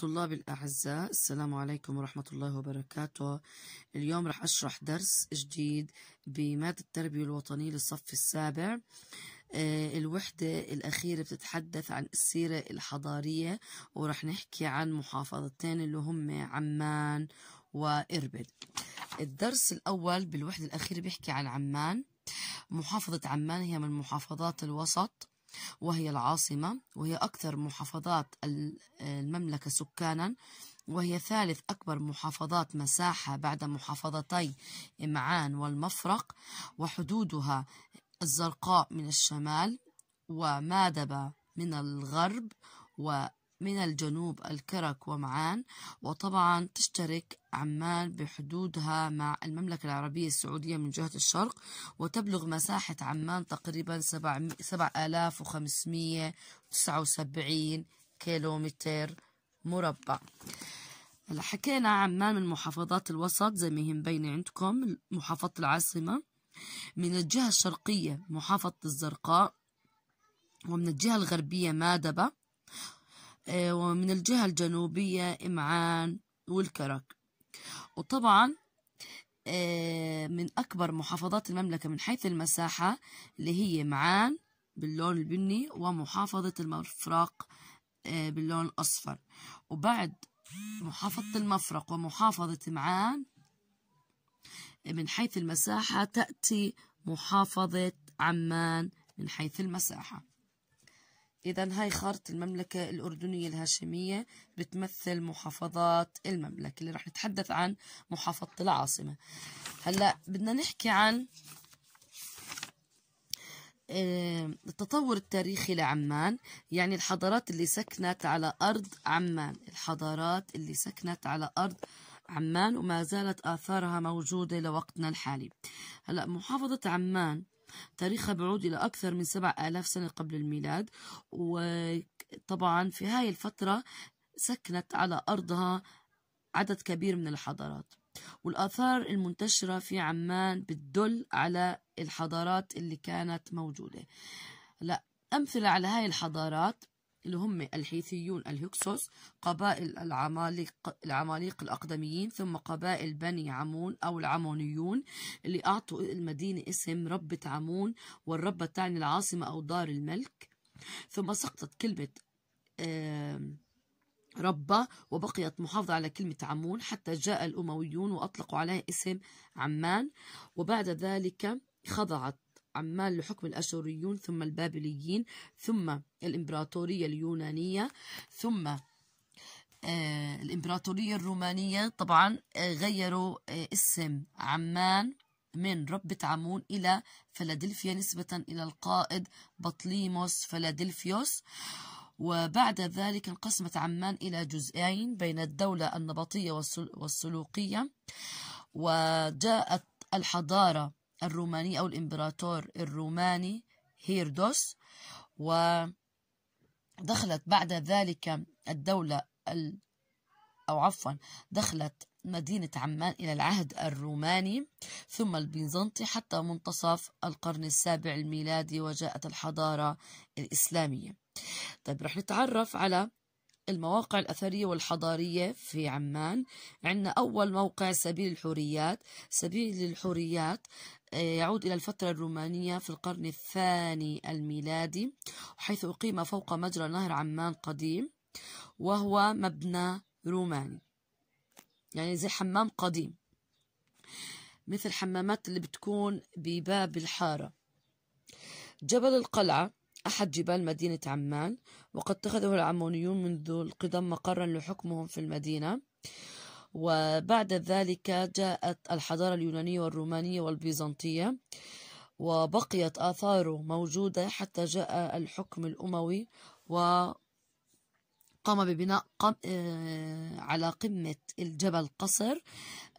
طلاب الأعزاء السلام عليكم ورحمة الله وبركاته اليوم رح أشرح درس جديد بمادة التربية الوطنية للصف السابع آه، الوحدة الأخيرة بتتحدث عن السيرة الحضارية ورح نحكي عن محافظتين اللي هم عمان وإربد الدرس الأول بالوحدة الأخيرة بيحكي عن عمان محافظة عمان هي من محافظات الوسط وهي العاصمة وهي أكثر محافظات المملكة سكانا وهي ثالث أكبر محافظات مساحة بعد محافظتي معان والمفرق وحدودها الزرقاء من الشمال ومادبة من الغرب من الجنوب الكرك ومعان وطبعا تشترك عمان بحدودها مع المملكة العربية السعودية من جهة الشرق وتبلغ مساحة عمان تقريبا 7579 كيلومتر مربع حكينا عمان من محافظات الوسط زي ما هي مبينة عندكم محافظة العاصمة من الجهة الشرقية محافظة الزرقاء ومن الجهة الغربية مادبة آه، ومن الجهة الجنوبية إمعان والكرك وطبعا آه، من أكبر محافظات المملكة من حيث المساحة اللي هي معان باللون البني ومحافظة المفرق آه، باللون الأصفر وبعد محافظة المفرق ومحافظة معان من حيث المساحة تأتي محافظة عمان من حيث المساحة إذا هاي خارطة المملكة الأردنية الهاشمية بتمثل محافظات المملكة اللي رح نتحدث عن محافظة العاصمة هلا بدنا نحكي عن آه، التطور التاريخي لعمان يعني الحضارات اللي سكنت على أرض عمان الحضارات اللي سكنت على أرض عمان وما زالت آثارها موجودة لوقتنا الحالي هلأ محافظة عمان تاريخها بعود إلى أكثر من سبع آلاف سنة قبل الميلاد وطبعا في هاي الفترة سكنت على أرضها عدد كبير من الحضارات والآثار المنتشرة في عمان بتدل على الحضارات اللي كانت موجودة لا أمثلة على هاي الحضارات اللي هم الحيثيون الهكسوس قبائل العماليق, العماليق الأقدميين ثم قبائل بني عمون أو العمونيون اللي أعطوا المدينة اسم ربة عمون والربة تعني العاصمة أو دار الملك ثم سقطت كلمة ربة وبقيت محافظة على كلمة عمون حتى جاء الأمويون وأطلقوا عليها اسم عمان وبعد ذلك خضعت عمان لحكم الأشوريون ثم البابليين ثم الإمبراطورية اليونانية ثم آه، الإمبراطورية الرومانية طبعا آه، غيروا آه، اسم عمان من ربة عمون إلى فلادلفيا نسبة إلى القائد بطليموس فلادلفيوس وبعد ذلك انقسمت عمان إلى جزئين بين الدولة النبطية والسلوقية وجاءت الحضارة الروماني أو الإمبراطور الروماني هيردوس ودخلت بعد ذلك الدولة ال أو عفوا دخلت مدينة عمان إلى العهد الروماني ثم البيزنطي حتى منتصف القرن السابع الميلادي وجاءت الحضارة الإسلامية طيب رح نتعرف على المواقع الأثرية والحضارية في عمان عندنا أول موقع سبيل الحوريات سبيل الحوريات يعود إلى الفترة الرومانية في القرن الثاني الميلادي حيث أقيم فوق مجرى نهر عمان قديم وهو مبنى روماني يعني زي حمام قديم مثل حمامات اللي بتكون بباب الحارة جبل القلعة أحد جبال مدينة عمان وقد اتخذه العمونيون منذ القدم مقرا لحكمهم في المدينة وبعد ذلك جاءت الحضارة اليونانية والرومانية والبيزنطية وبقيت آثاره موجودة حتى جاء الحكم الأموي وقام ببناء قم آه، على قمة الجبل قصر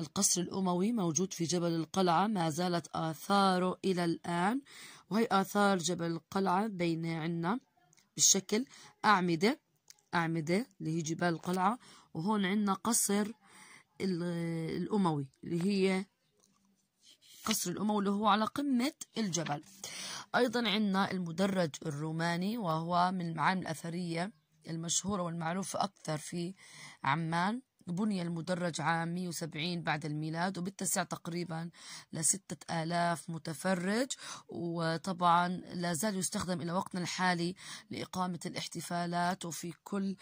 القصر الأموي موجود في جبل القلعة ما زالت آثاره إلى الآن وهي آثار جبل القلعة بين عنا بالشكل أعمدة أعمدة اللي هي جبال القلعة وهون عنا قصر الأموي اللي هي قصر الأموي اللي هو على قمة الجبل أيضا عندنا المدرج الروماني وهو من المعالم الأثرية المشهورة والمعروفة أكثر في عمان بني المدرج عام 170 بعد الميلاد وبتسع تقريبا لستة آلاف متفرج وطبعا لا زال يستخدم إلى وقتنا الحالي لإقامة الاحتفالات وفي كل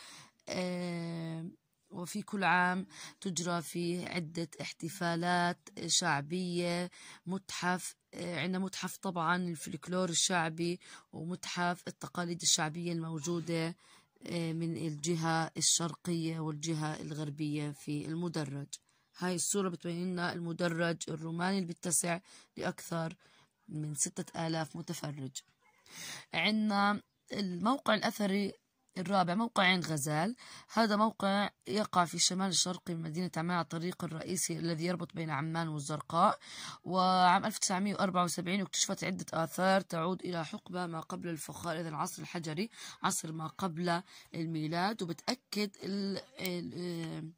آه وفي كل عام تجرى فيه عدة احتفالات شعبية متحف آه، عندنا متحف طبعا الفلكلور الشعبي ومتحف التقاليد الشعبية الموجودة آه، من الجهة الشرقية والجهة الغربية في المدرج هاي الصورة بتبين لنا المدرج الروماني اللي بيتسع لأكثر من ستة آلاف متفرج عندنا الموقع الأثري الرابع موقع عين غزال هذا موقع يقع في شمال الشرقي من مدينة عمان على الطريق الرئيسي الذي يربط بين عمان والزرقاء وعام 1974 اكتشفت عدة آثار تعود إلى حقبة ما قبل الفخار إذا العصر الحجري عصر ما قبل الميلاد وبتأكد ال ال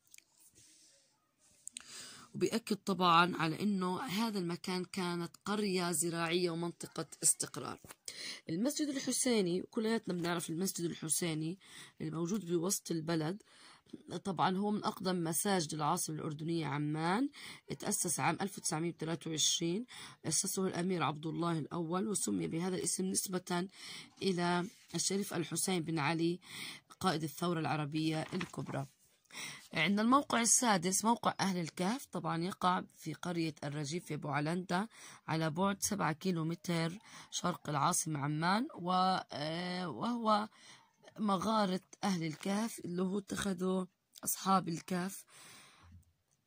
وبيأكد طبعا على أنه هذا المكان كانت قرية زراعية ومنطقة استقرار المسجد الحسيني كلنا بنعرف المسجد الحسيني الموجود بوسط البلد طبعا هو من أقدم مساجد العاصمة الأردنية عمان تأسس عام 1923 أسسه الأمير عبد الله الأول وسمي بهذا الاسم نسبة إلى الشريف الحسين بن علي قائد الثورة العربية الكبرى عندنا الموقع السادس موقع أهل الكهف طبعا يقع في قرية الرجيف في بوعلندا على بعد سبعة كيلو متر شرق العاصمة عمان آه، وهو مغارة أهل الكهف اللي هو اتخذوا أصحاب الكهف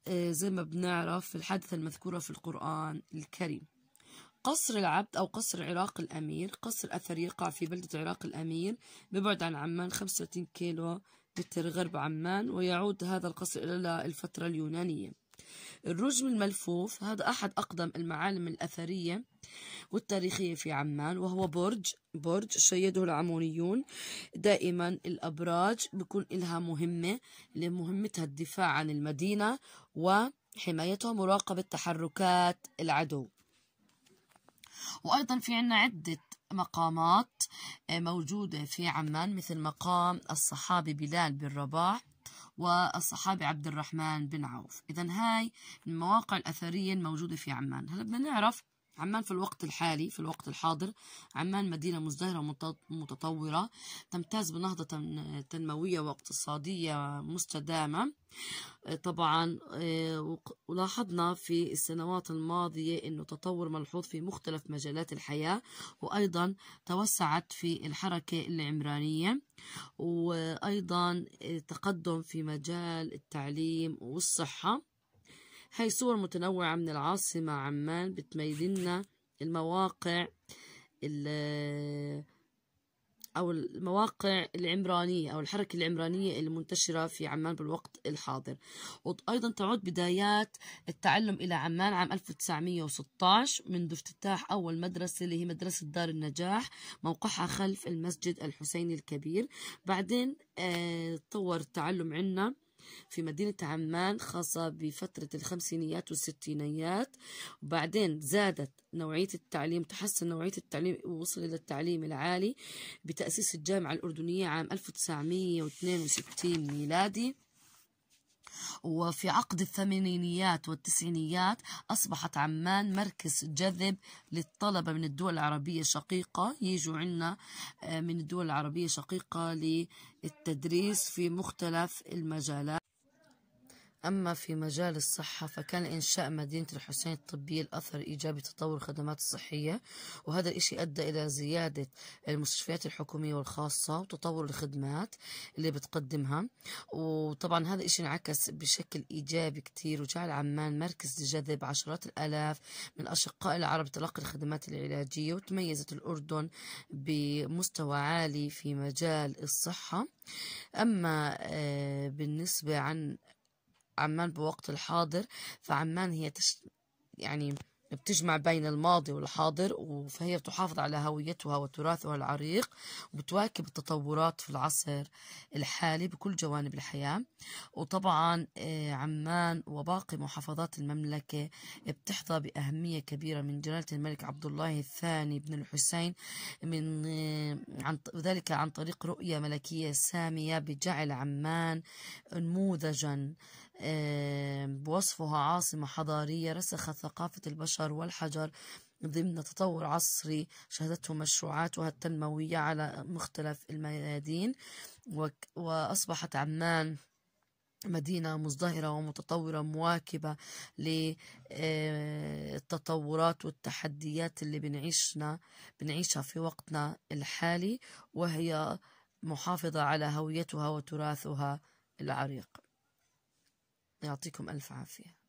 آه، زي ما بنعرف في الحادثة المذكورة في القرآن الكريم قصر العبد أو قصر عراق الأمير قصر أثري يقع في بلدة عراق الأمير ببعد عن عمان 35 كيلو متر غرب عمان ويعود هذا القصر إلى الفترة اليونانية الرجم الملفوف هذا أحد أقدم المعالم الأثرية والتاريخية في عمان وهو برج برج شيده العمونيون دائما الأبراج بيكون لها مهمة اللي مهمتها الدفاع عن المدينة وحمايتها ومراقبة تحركات العدو وأيضا في عنا عدة مقامات آه، موجودة في عمان مثل مقام الصحابي بلال بن رباح والصحابي عبد الرحمن بن عوف إذا هاي المواقع الأثرية الموجودة في عمان هلا بدنا نعرف عمان في الوقت الحالي في الوقت الحاضر عمان مدينة مزدهرة ومتطورة تمتاز بنهضة تنموية واقتصادية مستدامة آه، طبعا آه، ولاحظنا في السنوات الماضية أنه تطور ملحوظ في مختلف مجالات الحياة وأيضا توسعت في الحركة العمرانية وأيضا آه، تقدم في مجال التعليم والصحة هاي صور متنوعة من العاصمة عمان بتميز لنا المواقع أو المواقع العمرانية أو الحركة العمرانية المنتشرة في عمان بالوقت الحاضر وأيضا تعود بدايات التعلم إلى عمان عام 1916 منذ افتتاح أول مدرسة اللي هي مدرسة دار النجاح موقعها خلف المسجد الحسيني الكبير بعدين آه، تطور التعلم عندنا في مدينة عمان خاصة بفترة الخمسينيات والستينيات وبعدين زادت نوعية التعليم تحسن نوعية التعليم ووصل إلى التعليم العالي بتأسيس الجامعة الأردنية عام 1962 ميلادي وفي عقد الثمانينيات والتسعينيات أصبحت عمان مركز جذب للطلبة من الدول العربية الشقيقة يجوا عنا آه، من الدول العربية الشقيقة للتدريس في مختلف المجالات أما في مجال الصحة فكان إنشاء مدينة الحسين الطبية الأثر إيجابي تطور الخدمات الصحية وهذا الإشي أدى إلى زيادة المستشفيات الحكومية والخاصة وتطور الخدمات اللي بتقدمها وطبعا هذا الإشي انعكس بشكل إيجابي كتير وجعل عمان مركز جذب عشرات الآلاف من الأشقاء العرب تلقي الخدمات العلاجية وتميزت الأردن بمستوى عالي في مجال الصحة أما آه، بالنسبة عن عمان بوقت الحاضر فعمان هي تش... يعني بتجمع بين الماضي والحاضر فهي بتحافظ على هويتها وتراثها العريق وبتواكب التطورات في العصر الحالي بكل جوانب الحياة وطبعا آه، عمان وباقي محافظات المملكة بتحظى بأهمية كبيرة من جلالة الملك عبد الله الثاني بن الحسين من آه، عن ذلك عن طريق رؤية ملكية سامية بجعل عمان نموذجا آه، بوصفها عاصمة حضارية رسخت ثقافة البشر والحجر ضمن تطور عصري شهدته مشروعاتها التنموية على مختلف الميادين وأصبحت عمان مدينة مزدهرة ومتطورة مواكبة للتطورات آه، والتحديات اللي بنعيشنا بنعيشها في وقتنا الحالي وهي محافظة على هويتها وتراثها العريق يعطيكم ألف عافية